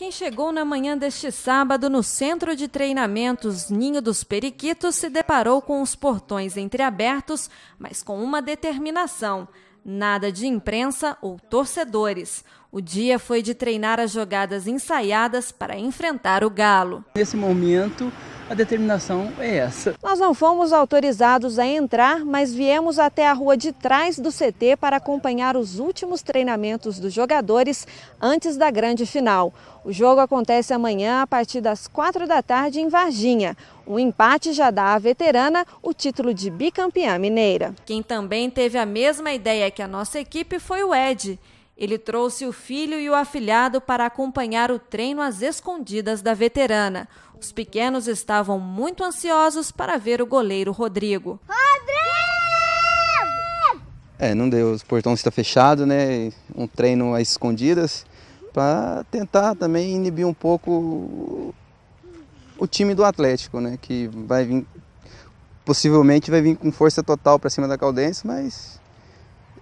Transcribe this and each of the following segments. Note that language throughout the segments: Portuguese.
Quem chegou na manhã deste sábado no centro de treinamentos Ninho dos Periquitos se deparou com os portões entreabertos, mas com uma determinação: nada de imprensa ou torcedores. O dia foi de treinar as jogadas ensaiadas para enfrentar o Galo. Nesse momento, a determinação é essa. Nós não fomos autorizados a entrar, mas viemos até a rua de trás do CT para acompanhar os últimos treinamentos dos jogadores antes da grande final. O jogo acontece amanhã a partir das quatro da tarde em Varginha. Um empate já dá à veterana o título de bicampeã mineira. Quem também teve a mesma ideia que a nossa equipe foi o Ed ele trouxe o filho e o afilhado para acompanhar o treino às escondidas da veterana. Os pequenos estavam muito ansiosos para ver o goleiro Rodrigo. Rodrigo! É, não deu, o portão está fechado, né? Um treino às escondidas para tentar também inibir um pouco o time do Atlético, né? Que vai vir, possivelmente vai vir com força total para cima da Caldense, mas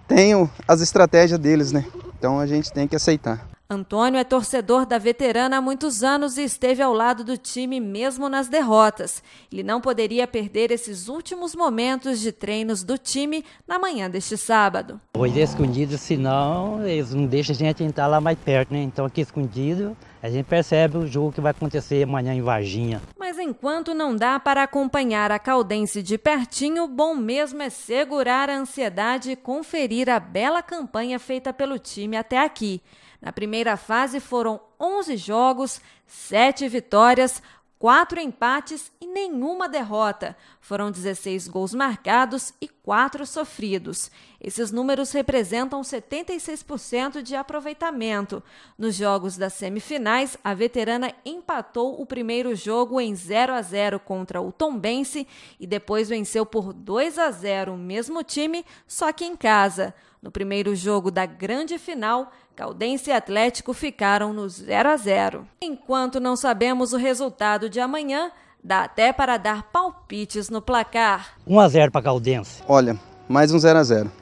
tenho as estratégias deles, né? Então a gente tem que aceitar. Antônio é torcedor da veterana há muitos anos e esteve ao lado do time mesmo nas derrotas. Ele não poderia perder esses últimos momentos de treinos do time na manhã deste sábado. Pois é escondido, senão eles não deixam a gente entrar lá mais perto, né? Então aqui escondido, a gente percebe o jogo que vai acontecer amanhã em Varginha enquanto não dá para acompanhar a Caldense de pertinho, bom mesmo é segurar a ansiedade e conferir a bela campanha feita pelo time até aqui. Na primeira fase foram 11 jogos, 7 vitórias, quatro empates e nenhuma derrota. Foram 16 gols marcados e quatro sofridos. Esses números representam 76% de aproveitamento. Nos jogos das semifinais, a veterana empatou o primeiro jogo em 0 a 0 contra o Tombense e depois venceu por 2 a 0 o mesmo time, só que em casa. No primeiro jogo da grande final, Caldense e Atlético ficaram no 0 a 0. Enquanto não sabemos o resultado de amanhã, dá até para dar palpites no placar. 1 a 0 para Caldense. Olha, mais um 0 a 0.